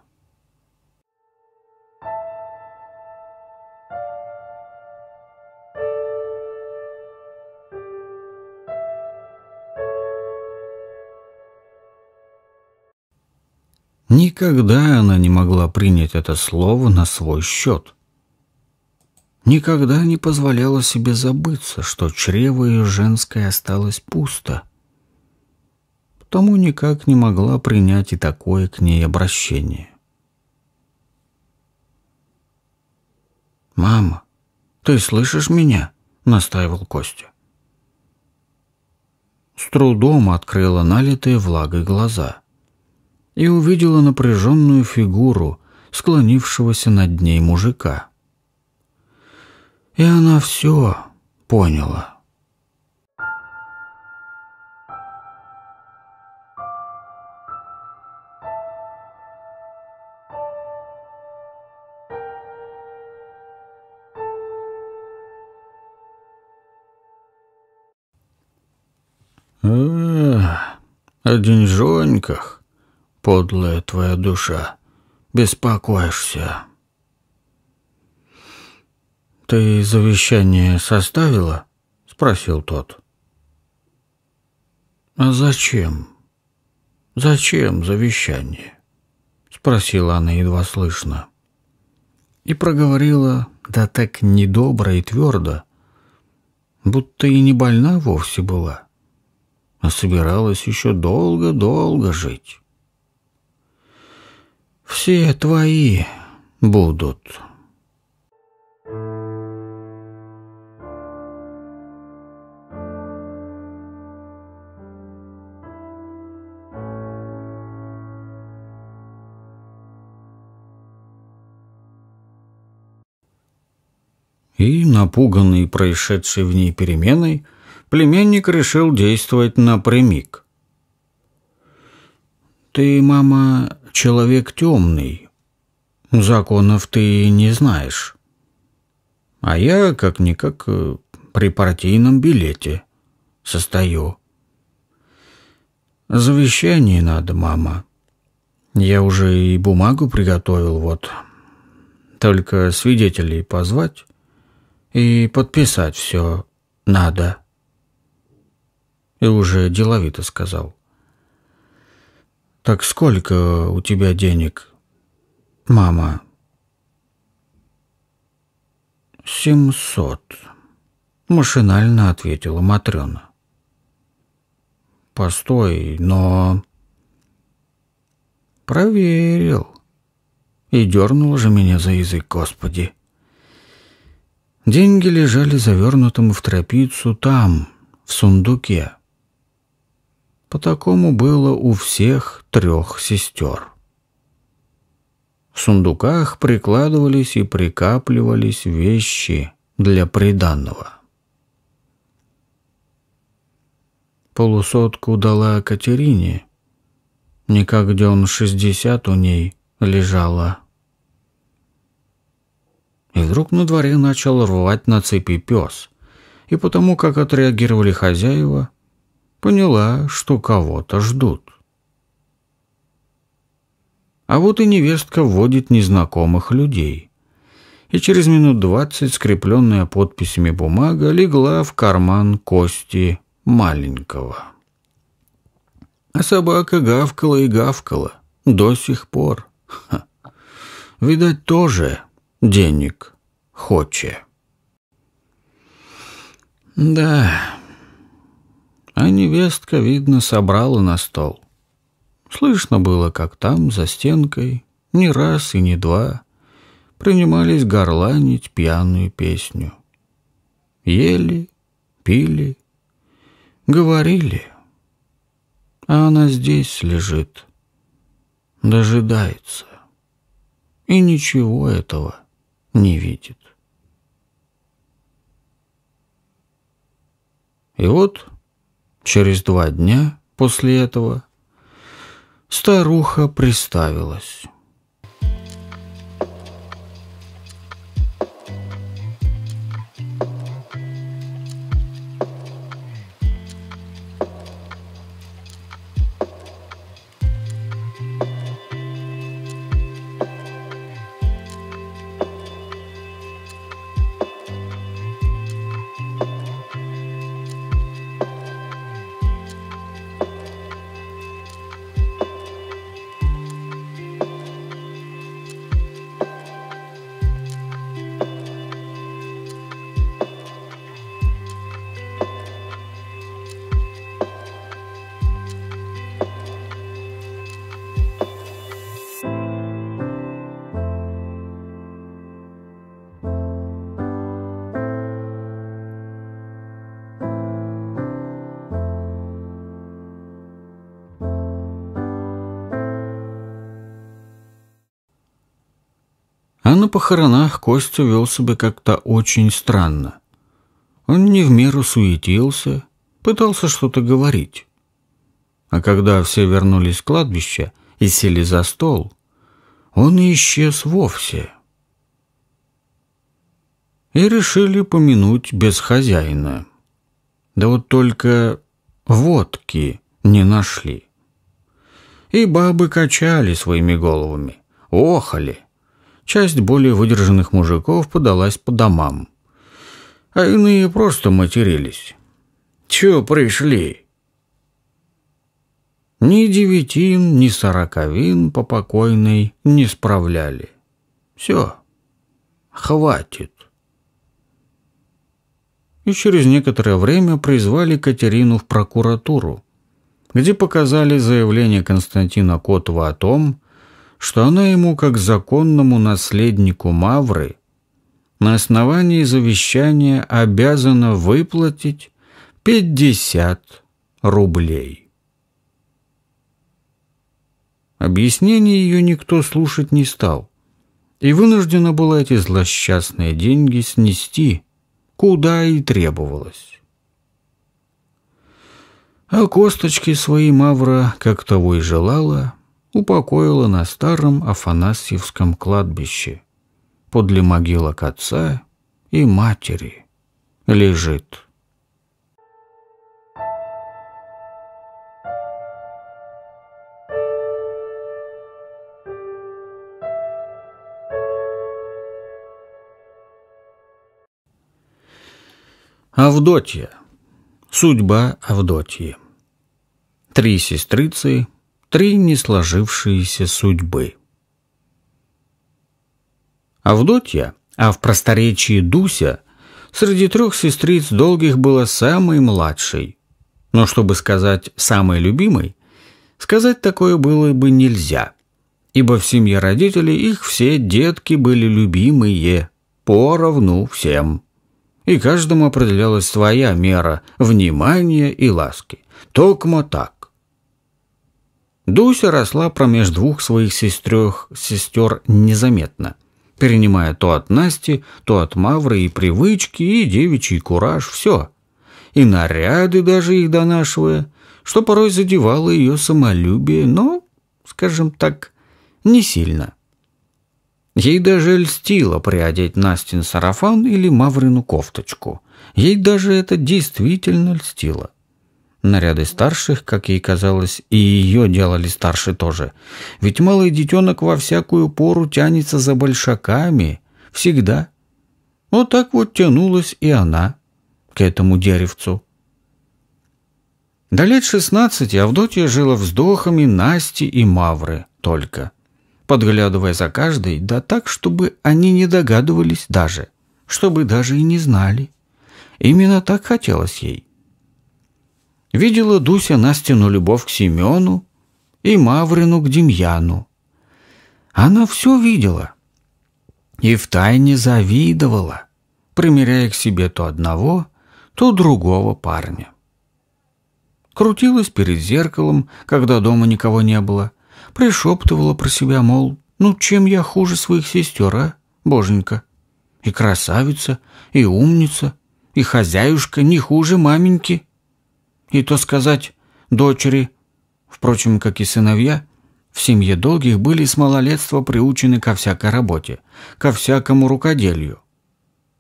A: Никогда она не могла принять это слово на свой счет никогда не позволяла себе забыться, что чрево ее женское осталось пусто, потому никак не могла принять и такое к ней обращение. «Мама, ты слышишь меня?» — настаивал Костя. С трудом открыла налитые влагой глаза и увидела напряженную фигуру склонившегося над ней мужика — и она все поняла. А, о деньжоньках, подлая твоя душа, беспокоишься. «Ты завещание составила?» — спросил тот. «А зачем? Зачем завещание?» — спросила она едва слышно. И проговорила, да так недобро и твердо, будто и не больна вовсе была, а собиралась еще долго-долго жить. «Все твои будут», и, напуганный происшедшей в ней переменой, племенник решил действовать напрямик. «Ты, мама, человек темный. Законов ты не знаешь. А я, как-никак, при партийном билете состою. Завещание надо, мама. Я уже и бумагу приготовил, вот. Только свидетелей позвать» и подписать все надо. И уже деловито сказал. «Так сколько у тебя денег, мама?» «Семьсот», — машинально ответила Матрена. «Постой, но...» «Проверил». И дернул же меня за язык, господи. Деньги лежали завернутым в тропицу там, в сундуке. По такому было у всех трех сестер. В сундуках прикладывались и прикапливались вещи для приданного. Полусотку дала Катерине, никак где он шестьдесят у ней лежала и вдруг на дворе начал рвать на цепи пес. И потому, как отреагировали хозяева, поняла, что кого-то ждут. А вот и невестка вводит незнакомых людей. И через минут двадцать, скрепленная подписями бумага, легла в карман кости маленького. А собака гавкала и гавкала до сих пор. Ха. Видать, тоже денег хоче. Да, а невестка, видно, собрала на стол. Слышно было, как там, за стенкой, не раз и не два, принимались горланить пьяную песню. Ели, пили, говорили, а она здесь лежит, дожидается. И ничего этого — не видит. И вот через два дня после этого старуха приставилась. на похоронах Костя вел себя как-то очень странно. Он не в меру суетился, пытался что-то говорить. А когда все вернулись с кладбища и сели за стол, он исчез вовсе. И решили помянуть без хозяина. Да вот только водки не нашли. И бабы качали своими головами, охали, часть более выдержанных мужиков подалась по домам. А иные просто матерились. «Чё пришли?» Ни девятин, ни сороковин по покойной не справляли. Все, хватит. И через некоторое время призвали Катерину в прокуратуру, где показали заявление Константина Котова о том, что она ему, как законному наследнику Мавры, на основании завещания обязана выплатить 50 рублей. Объяснений ее никто слушать не стал, и вынуждена была эти злосчастные деньги снести, куда и требовалось. А косточки свои Мавра, как того и желала, упокоила на старом Афанасьевском кладбище, подле могилок отца и матери, лежит. Авдотья. Судьба Авдотьи. Три сестрицы – три несложившиеся судьбы. Авдотья, а в просторечии Дуся, среди трех сестриц долгих была самой младшей. Но чтобы сказать «самой любимой», сказать такое было бы нельзя, ибо в семье родителей их все детки были любимые, поровну всем. И каждому определялась своя мера внимания и ласки. Токмо так. Дуся росла промеж двух своих сестрех, сестер незаметно, перенимая то от Насти, то от Мавры и привычки, и девичий кураж, все. И наряды даже их донашивая, что порой задевало ее самолюбие, но, скажем так, не сильно. Ей даже льстило приодеть Настин сарафан или Маврину кофточку. Ей даже это действительно льстило. Наряды старших, как ей казалось, и ее делали старше тоже. Ведь малый детенок во всякую пору тянется за большаками. Всегда. Вот так вот тянулась и она к этому деревцу. До лет шестнадцати Авдотья жила вздохами Насти и Мавры только, подглядывая за каждой, да так, чтобы они не догадывались даже, чтобы даже и не знали. Именно так хотелось ей. Видела Дуся Настину любовь к Семену и Маврину к Демьяну. Она все видела и втайне завидовала, примеряя к себе то одного, то другого парня. Крутилась перед зеркалом, когда дома никого не было, пришептывала про себя, мол, ну чем я хуже своих сестер, а, боженька? И красавица, и умница, и хозяюшка не хуже маменьки. И то сказать, дочери, впрочем, как и сыновья, в семье долгих были с малолетства приучены ко всякой работе, ко всякому рукоделию.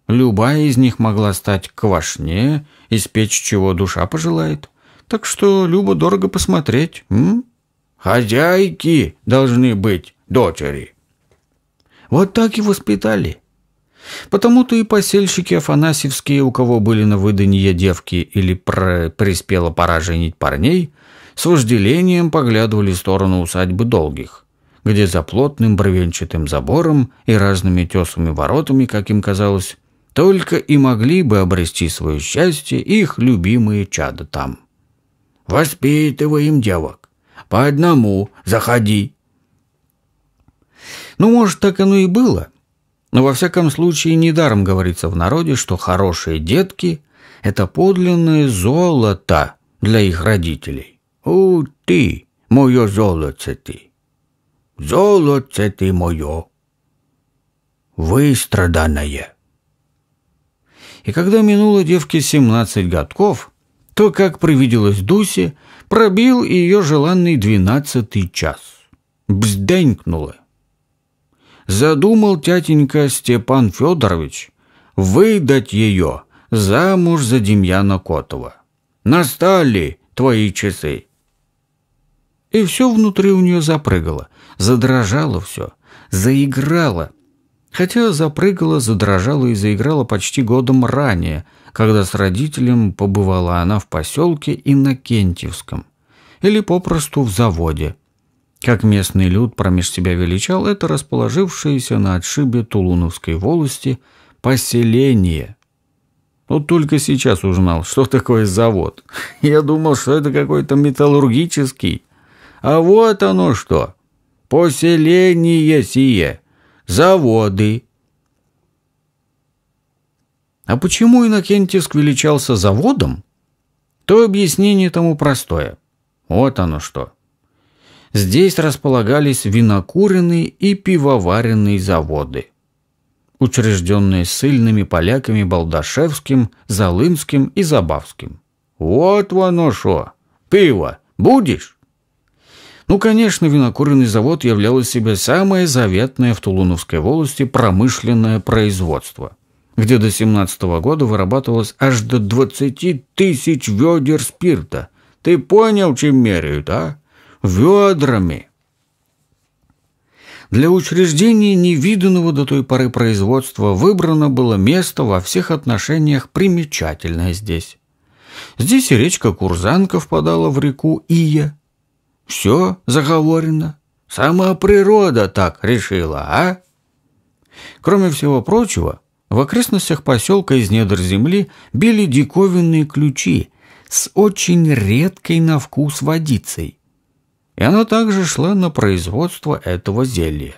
A: Любая из них могла стать квашне, испечь чего душа пожелает. Так что любо-дорого посмотреть, м? Хозяйки должны быть дочери. Вот так и воспитали. Потому-то и посельщики афанасьевские, у кого были на выданье девки или пр приспела пора женить парней, с вожделением поглядывали в сторону усадьбы долгих, где за плотным бревенчатым забором и разными тесами воротами, как им казалось, только и могли бы обрести свое счастье их любимые чада там. «Воспитываем девок. По одному заходи». Ну, может, так оно и было – но во всяком случае, недаром говорится в народе, что хорошие детки – это подлинное золото для их родителей. «У ты, мое золото ты! Золото ты мое! Выстраданное!» И когда минуло девке семнадцать годков, то, как привиделось Дусе, пробил ее желанный двенадцатый час. Бзденькнуло задумал тятенька Степан Федорович выдать ее замуж за Демьяна Котова. Настали твои часы. И все внутри у нее запрыгало, задрожало все, заиграло. Хотя запрыгала, задрожала и заиграла почти годом ранее, когда с родителем побывала она в поселке Иннокентьевском или попросту в заводе – как местный люд промеж себя величал, это расположившееся на отшибе Тулуновской волости поселение. Вот только сейчас узнал, что такое завод. Я думал, что это какой-то металлургический. А вот оно что. Поселение сие. Заводы. А почему Иннокентьевск величался заводом? То объяснение тому простое. Вот оно что. Здесь располагались винокуренные и пивоваренные заводы, учрежденные сильными поляками Балдашевским, Залынским и Забавским. «Вот воно шо! Пиво! Будешь?» Ну, конечно, винокуренный завод являл из себя самое заветное в Тулуновской волости промышленное производство, где до 17 года вырабатывалось аж до 20 тысяч ведер спирта. Ты понял, чем меряют, а? ведрами. Для учреждения невиданного до той поры производства выбрано было место во всех отношениях примечательное здесь. Здесь и речка Курзанка впадала в реку Ия. Все заговорено. Сама природа так решила, а? Кроме всего прочего, в окрестностях поселка из недр земли били диковинные ключи с очень редкой на вкус водицей и она также шла на производство этого зелья.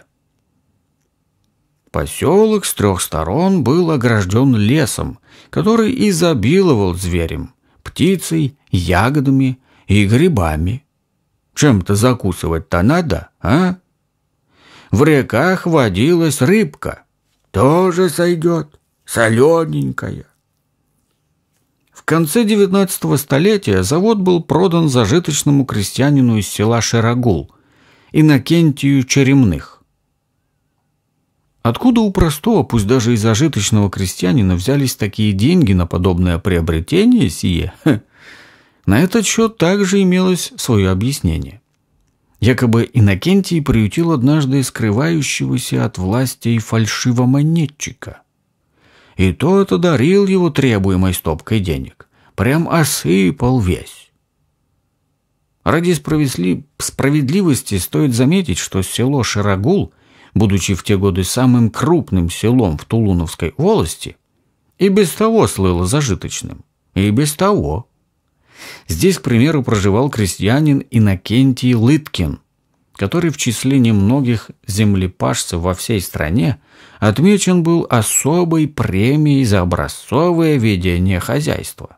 A: Поселок с трех сторон был огражден лесом, который изобиловал зверем, птицей, ягодами и грибами. Чем-то закусывать-то надо, а? В реках водилась рыбка. Тоже сойдет, солененькая. В конце 19 столетия завод был продан зажиточному крестьянину из села Широгул, Иннокентию Черемных. Откуда у простого, пусть даже и зажиточного крестьянина взялись такие деньги на подобное приобретение сие? На этот счет также имелось свое объяснение. Якобы Иннокентий приютил однажды скрывающегося от власти и фальшивомонетчика и тот одарил его требуемой стопкой денег. Прям осыпал весь. Ради справедливости стоит заметить, что село Широгул, будучи в те годы самым крупным селом в Тулуновской волости, и без того слыло зажиточным, и без того. Здесь, к примеру, проживал крестьянин Иннокентий Лыткин, который в числе немногих землепашцев во всей стране отмечен был особой премией за образцовое ведение хозяйства,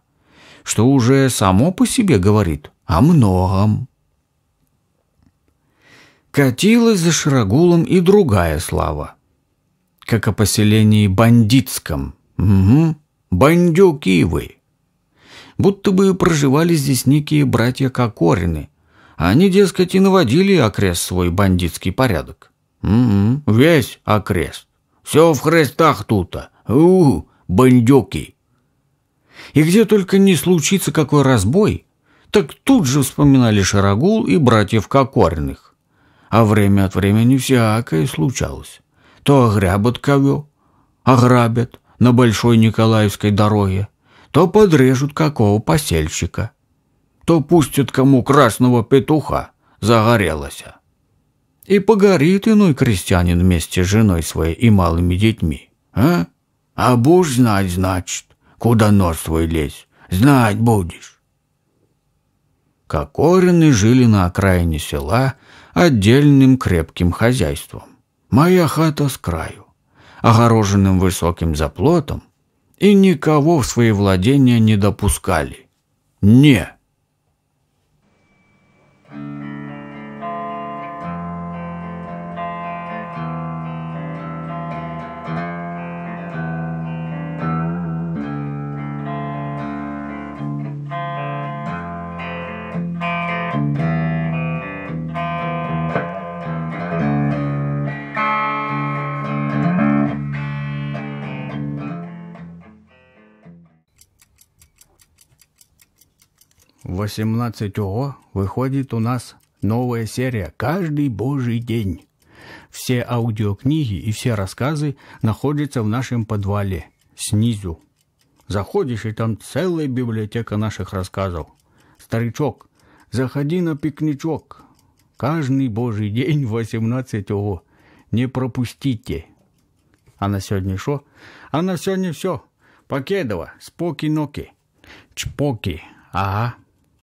A: что уже само по себе говорит о многом. Катилась за Шарагулом и другая слава, как о поселении бандитском. Угу, бандюки вы! Будто бы проживали здесь некие братья Кокорины – они, дескать, и наводили окрест свой бандитский порядок. Угу, весь окрест. Все в хрестах тута, то У, бандюки. И где только не случится какой разбой, так тут же вспоминали Шарагул и братьев Кокориных. А время от времени всякое случалось. То ограбят кого, ограбят на Большой Николаевской дороге, то подрежут какого посельщика то пустит кому красного петуха, загорелося. И погорит иной крестьянин вместе с женой своей и малыми детьми. А? А будешь знать, значит, куда нос свой лезь, знать будешь. Кокорины жили на окраине села отдельным крепким хозяйством. Моя хата с краю, огороженным высоким заплотом, и никого в свои владения не допускали. Не, 18 ООО выходит у нас новая серия каждый божий день. Все аудиокниги и все рассказы находятся в нашем подвале, снизу. Заходишь, и там целая библиотека наших рассказов. Старичок, заходи на пикничок. Каждый божий день 18 ООО. Не пропустите. А на сегодня что? А на сегодня все. Покедова, споки-ноки. Чпоки. Ага.